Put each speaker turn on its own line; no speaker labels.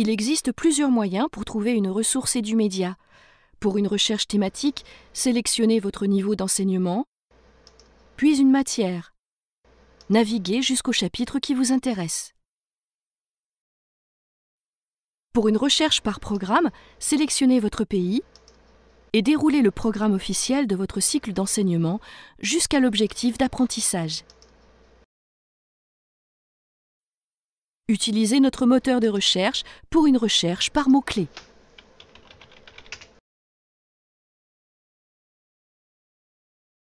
il existe plusieurs moyens pour trouver une ressource et du média. Pour une recherche thématique, sélectionnez votre niveau d'enseignement, puis une matière. Naviguez jusqu'au chapitre qui vous intéresse. Pour une recherche par programme, sélectionnez votre pays et déroulez le programme officiel de votre cycle d'enseignement jusqu'à l'objectif d'apprentissage. Utilisez notre moteur de recherche pour une recherche par mots-clés.